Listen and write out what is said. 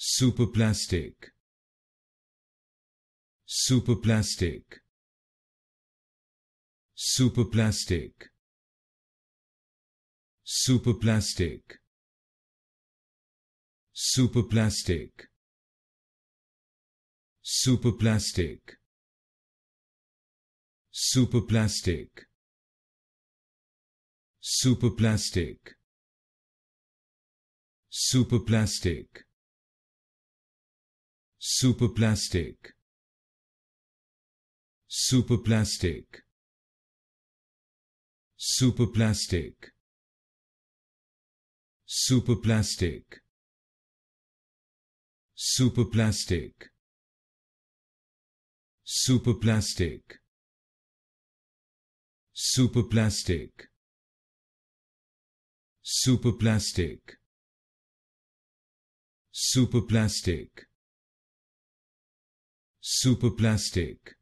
superplastic superplastic superplastic superplastic superplastic superplastic superplastic superplastic superplastic superplastic superplastic superplastic superplastic superplastic superplastic superplastic superplastic superplastic Superplastic